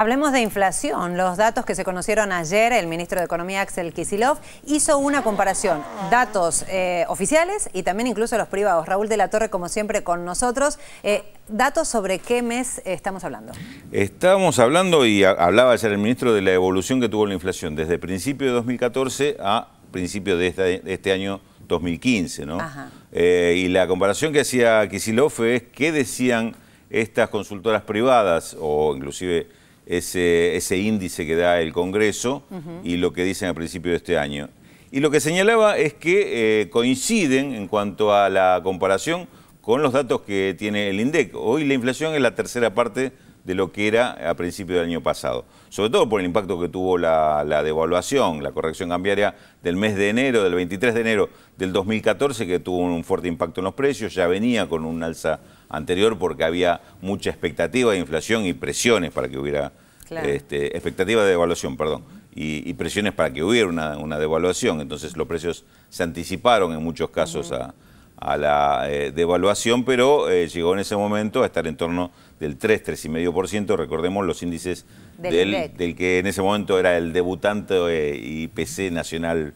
Hablemos de inflación. Los datos que se conocieron ayer, el ministro de Economía Axel Kisilov hizo una comparación. Datos eh, oficiales y también incluso los privados. Raúl de la Torre, como siempre, con nosotros. Eh, datos sobre qué mes estamos hablando. Estábamos hablando, y hablaba ayer el ministro, de la evolución que tuvo la inflación desde principio de 2014 a principio de, este año 2015, ¿no? Eh, y la comparación que hacía Kisilov es qué decían estas consultoras privadas o inclusive ese, índice que da el Congreso y lo que dicen al principio de este año. Y lo que señalaba es que eh, coinciden en cuanto a la comparación con los datos que tiene el INDEC. Hoy la inflación es la tercera parte de lo que era a principios del año pasado. Sobre todo por el impacto que tuvo la, devaluación, la corrección cambiaria del mes de enero, del 23 de enero del 2014, que tuvo un fuerte impacto en los precios, ya venía con un alza anterior porque había mucha expectativa de inflación y presiones para que hubiera... Este, expectativa de devaluación, perdón, y, presiones para que hubiera una, devaluación. Entonces los precios se anticiparon en muchos casos a a la eh, devaluación, pero eh, llegó en ese momento a estar en torno del 3, 3,5%, recordemos los índices del, que en ese momento era el debutante eh, IPC nacional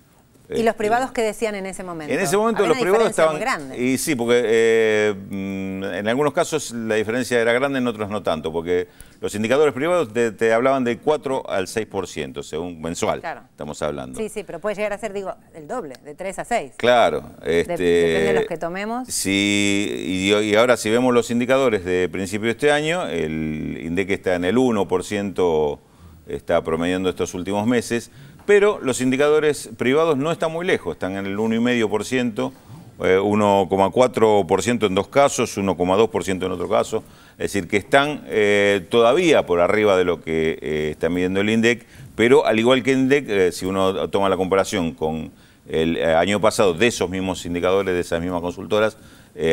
¿Y los este, privados qué decían en ese momento? En ese momento los privados estaban... Y sí, porque eh, mm, en algunos casos la diferencia era grande, en otros no tanto, porque los indicadores privados te, hablaban del 4 al 6%, según mensual estamos hablando. Sí, sí, pero puede llegar a ser, digo, el doble, de 3 a 6. Claro. Este, depende de los que tomemos. Sí, y, ahora si vemos los indicadores de principio de este año, el INDEC está en el 1%, está promediando estos últimos meses, pero los indicadores privados no están muy lejos, están en el 1,5%, 1,4% eh, en dos casos, 1,2% en otro caso, es decir, que están eh, todavía por arriba de lo que eh, está midiendo el INDEC, pero al igual que el INDEC, si uno toma la comparación con el año pasado de esos mismos indicadores, de esas mismas consultoras,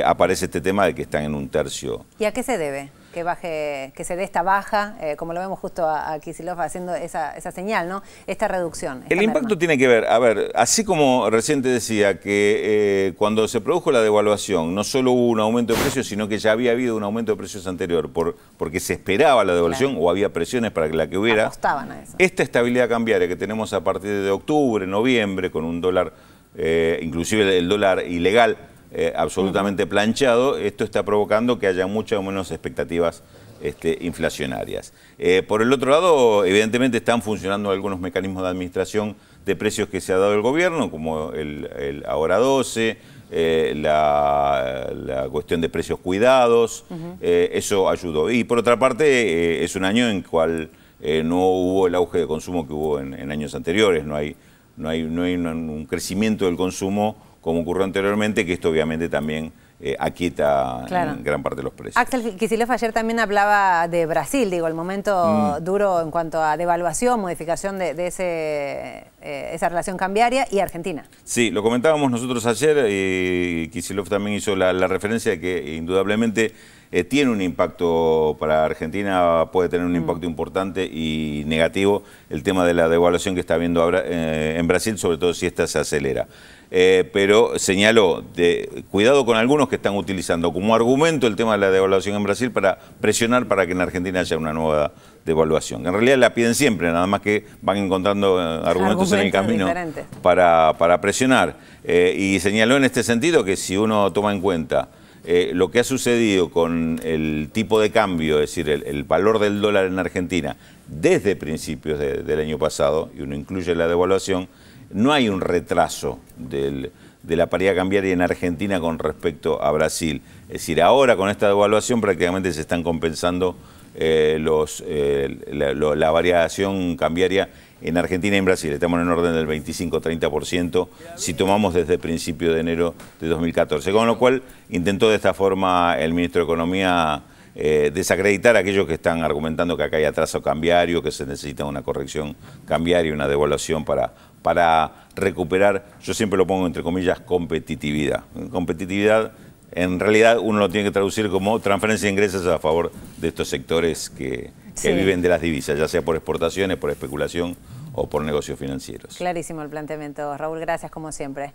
aparece este tema de que están en un tercio. ¿Y a qué se debe? que baje, que se dé esta baja, eh, como lo vemos justo a, a va haciendo esa, señal, ¿no? Esta reducción. el impacto tiene que ver, a ver, así como reciente decía que eh, cuando se produjo la devaluación, no solo hubo un aumento de precios, sino que ya había habido un aumento de precios anterior, por, porque se esperaba la devaluación o había presiones para que la que hubiera. Apostaban a eso. Esta estabilidad cambiaria que tenemos a partir de octubre, noviembre, con un dólar, eh, inclusive el dólar ilegal eh, absolutamente planchado, esto está provocando que haya muchas o menos expectativas este, inflacionarias. Eh, por el otro lado, evidentemente están funcionando algunos mecanismos de administración de precios que se ha dado el gobierno, como el, ahora 12, eh, la, cuestión de precios cuidados, eso ayudó. Y por otra parte, es un año en el cual no hubo el auge de consumo que hubo en, años anteriores, no hay, no hay, no hay un crecimiento del consumo como ocurrió anteriormente, que esto obviamente también eh, aquieta en gran parte de los precios. Axel Kicillof ayer también hablaba de Brasil, digo, el momento mm. duro en cuanto a devaluación, modificación de, eh, esa relación cambiaria y Argentina. Sí, lo comentábamos nosotros ayer, y eh, Kicillof también hizo la, referencia de que indudablemente eh, tiene un impacto para Argentina, puede tener un mm. impacto importante y negativo el tema de la devaluación que está habiendo en Brasil, sobre todo si esta se acelera. Eh, pero señaló, cuidado con algunos que están utilizando como argumento el tema de la devaluación en Brasil para presionar para que en Argentina haya una nueva devaluación. En realidad la piden siempre, nada más que van encontrando eh, argumentos, en el camino para, presionar. Eh, y señaló en este sentido que si uno toma en cuenta lo que ha sucedido con el tipo de cambio, es decir, el, valor del dólar en Argentina desde principios del año pasado, y uno incluye la devaluación, no hay un retraso de la paridad cambiaria en Argentina con respecto a Brasil. Es decir, ahora con esta devaluación prácticamente se están compensando eh, los, eh, la, variación cambiaria en Argentina y en Brasil. Estamos en orden del 25-30% si tomamos desde el principio de enero de 2014. Con lo cual intentó de esta forma el ministro de Economía eh, desacreditar a aquellos que están argumentando que acá hay atraso cambiario, que se necesita una corrección cambiaria, una devaluación para para recuperar, yo siempre lo pongo entre comillas, competitividad. Competitividad, en realidad uno lo tiene que traducir como transferencia de ingresos a favor de estos sectores que, viven de las divisas, ya sea por exportaciones, por especulación o por negocios financieros. Clarísimo el planteamiento, Raúl, gracias como siempre.